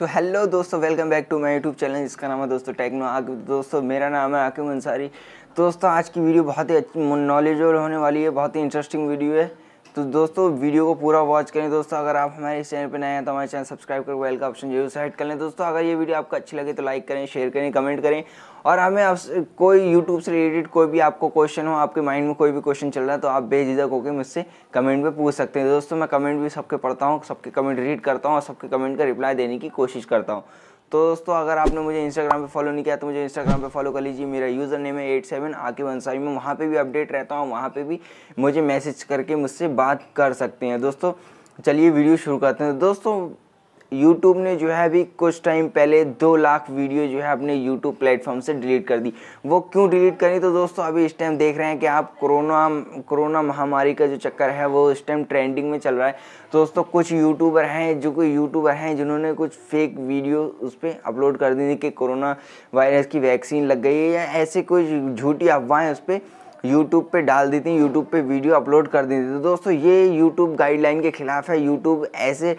तो हेलो दोस्तों welcome back to my YouTube channel इसका नाम है दोस्तों टेक्नो आग दोस्तों मेरा नाम है आकिम अंसारी दोस्तों आज की वीडियो बहुत ही नॉलेजेबल होने वाली है बहुत ही इंटरेस्टिंग वीडियो है तो दोस्तों वीडियो को पूरा वॉच करें दोस्तों अगर आप हमारे इस चैनल पर नए हैं तो हमारे चैनल सब्सक्राइब कर बेल का ऑप्शन जरूर सेट कर लें दोस्तों अगर ये वीडियो आपको अच्छी लगे तो लाइक करें शेयर करें कमेंट करें और हमें आप कोई यूट्यूब से रिलेटेड कोई भी आपको क्वेश्चन हो आपके माइंड में कोई भी क्वेश्चन चल रहा है तो आप बेझिझक होकर मुझसे कमेंट में पूछ सकते हैं दोस्तों मैं कमेंट भी सबके पढ़ता हूँ सबके कमेंट रीड करता हूँ और सबके कमेंट का रिप्लाई देने की कोशिश करता हूँ तो दोस्तों अगर आपने मुझे इंस्टाग्राम पे फॉलो नहीं किया तो मुझे इंस्टाग्राम पे फॉलो कर लीजिए मेरा यूज़र नेम है एट सेवन आके वंसाई में वहाँ पे भी अपडेट रहता हूँ वहाँ पे भी मुझे मैसेज करके मुझसे बात कर सकते हैं दोस्तों चलिए वीडियो शुरू करते हैं दोस्तों यूट्यूब ने जो है अभी कुछ टाइम पहले दो लाख वीडियो जो है अपने यूट्यूब प्लेटफॉर्म से डिलीट कर दी वो क्यों डिलीट करी तो दोस्तों अभी इस टाइम देख रहे हैं कि आप कोरोना कोरोना महामारी का जो चक्कर है वो इस टाइम ट्रेंडिंग में चल रहा है दोस्तों कुछ यूट्यूबर हैं जो कोई यूट्यूबर हैं जिन्होंने कुछ फेक वीडियो उस पर अपलोड कर दी थी कि कोरोना वायरस की वैक्सीन लग गई है या ऐसे कोई झूठी अफवाहें उस पर यूट्यूब पे डाल देती हैं यूट्यूब पे वीडियो अपलोड कर देती हैं तो दोस्तों ये यूट्यूब गाइडलाइन के खिलाफ है यूट्यूब ऐसे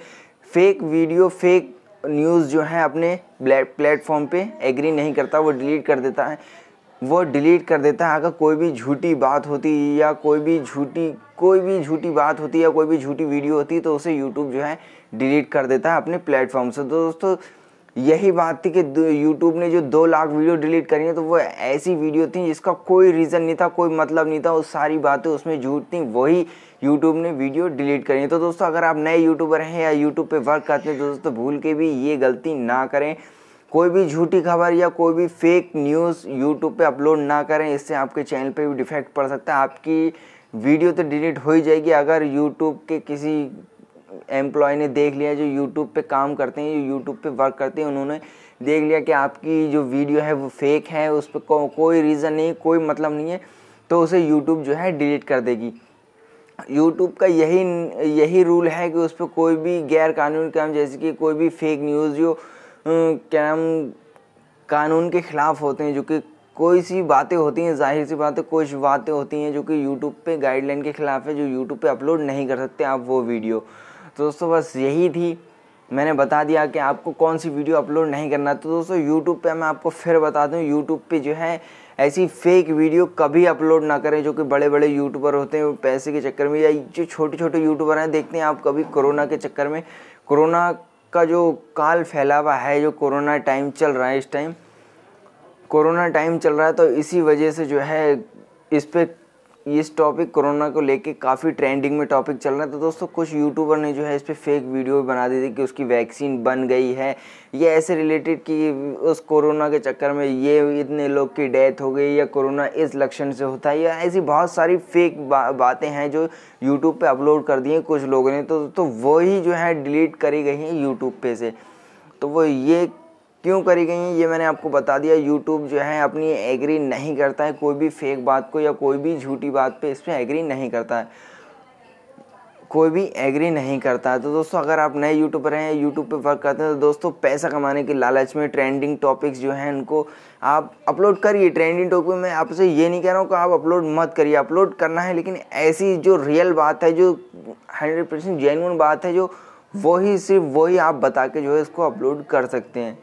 फेक वीडियो फेक न्यूज़ जो है अपने प्लेटफॉर्म पे एग्री नहीं करता वो डिलीट कर देता है वो डिलीट कर देता है अगर कोई भी झूठी बात होती या कोई भी झूठी कोई भी झूठी बात होती या कोई भी झूठी वीडियो होती तो उसे यूट्यूब जो है डिलीट कर देता है अपने प्लेटफॉर्म से तो दोस्तों यही बात थी कि यूट्यूब ने जो दो लाख वीडियो डिलीट करी है तो वो ऐसी वीडियो थी जिसका कोई रीज़न नहीं था कोई मतलब नहीं था उस सारी बातें उसमें झूठ थी वही यूट्यूब ने वीडियो डिलीट करी है तो दोस्तों अगर आप नए यूट्यूबर हैं या यूट्यूब पे वर्क करते हैं तो दोस्तों भूल के भी ये गलती ना करें कोई भी झूठी खबर या कोई भी फेक न्यूज़ यूट्यूब पे अपलोड ना करें इससे आपके चैनल पे भी डिफेक्ट पड़ सकता है आपकी वीडियो तो डिलीट हो ही जाएगी अगर यूट्यूब के किसी एम्प्लॉय ने देख लिया जो यूट्यूब पे काम करते हैं जो यूट्यूब पे वर्क करते हैं उन्होंने देख लिया कि आपकी जो वीडियो है वो फेक है उस पर को, कोई रीज़न नहीं कोई मतलब नहीं है तो उसे यूट्यूब जो है डिलीट कर देगी यूट्यूब का यही यही रूल है कि उस पर कोई भी गैर कानूनी काम जैसे कि कोई भी फेक न्यूज़ जो क्या कानून के ख़िलाफ़ होते हैं जो कि कोई सी बातें होती हैं जाहिर सी बातें कुछ बातें होती हैं जो कि YouTube पे गाइडलाइन के ख़िलाफ़ है जो यूट्यूब पे अपलोड नहीं कर सकते आप वो वीडियो तो दोस्तों बस यही थी मैंने बता दिया कि आपको कौन सी वीडियो अपलोड नहीं करना तो दोस्तों यूट्यूब पे मैं आपको फिर बता दूं यूट्यूब पे जो है ऐसी फेक वीडियो कभी अपलोड ना करें जो कि बड़े बड़े यूट्यूबर होते हैं पैसे के चक्कर में या जो छोटे छोटे यूट्यूबर हैं देखते हैं आप कभी कोरोना के चक्कर में कोरोना का जो काल फैलावा है जो कोरोना टाइम चल रहा है इस टाइम कोरोना टाइम चल रहा है तो इसी वजह से जो है इस पर इस टॉपिक कोरोना को लेके काफ़ी ट्रेंडिंग में टॉपिक चल रहा था तो दोस्तों कुछ यूट्यूबर ने जो है इस पर फेक वीडियो भी बना दी थी कि उसकी वैक्सीन बन गई है ये ऐसे रिलेटेड कि उस कोरोना के चक्कर में ये इतने लोग की डेथ हो गई या कोरोना इस लक्षण से होता है या ऐसी बहुत सारी फेक बा, बातें हैं जो यूट्यूब पर अपलोड कर दी हैं कुछ लोगों ने तो, तो वही जो है डिलीट करी गई हैं यूट्यूब पे से तो वो ये क्यों करी गई हैं ये मैंने आपको बता दिया यूट्यूब जो है अपनी एग्री नहीं करता है कोई भी फेक बात को या कोई भी झूठी बात पे इस पर एग्री नहीं करता है कोई भी एग्री नहीं करता है तो दोस्तों अगर आप नए यूट्यूब पर हैं यूट्यूब पे वर्क करते हैं तो दोस्तों पैसा कमाने के लालच में ट्रेंडिंग टॉपिक्स जो हैं उनको आप अपलोड करिए ट्रेंडिंग टॉपिक में आपसे ये नहीं कह रहा हूँ कि आप अपलोड मत करिए अपलोड करना है लेकिन ऐसी जो रियल बात है जो हंड्रेड परसेंट बात है जो वही सिर्फ वही आप बता के जो है इसको अपलोड कर सकते हैं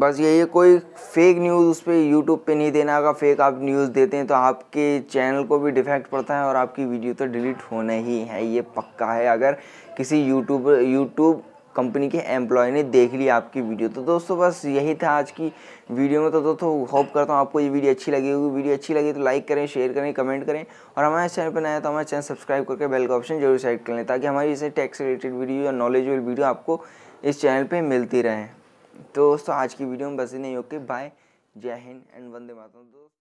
बस यही कोई फेक न्यूज़ उस पर यूट्यूब पर नहीं देना अगर फेक आप न्यूज़ देते हैं तो आपके चैनल को भी डिफेक्ट पड़ता है और आपकी वीडियो तो डिलीट होना ही है ये पक्का है अगर किसी यूट्यूब यूट्यूब कंपनी के एम्प्लॉय ने देख ली आपकी वीडियो तो दोस्तों बस यही था आज की वीडियो में तो दोस्तों होप करता हूँ आपको ये वीडियो अच्छी लगी होगी वीडियो अच्छी लगी तो लाइक करें शेयर करें कमेंट करें और हमारे चैनल पर नया तो हमारे चैनल सब्सक्राइब करके बेल का ऑप्शन जरूर सेलेक्ट कर लें ताकि हमारी जैसे टैक्स रिलेटेड वीडियो या नॉलेजल वीडियो आपको इस चैनल पर मिलती रहें तो दोस्तों आज की वीडियो में बस ही नहीं ओके बाय जय हिंद एंड वंदे मातरम दोस्तों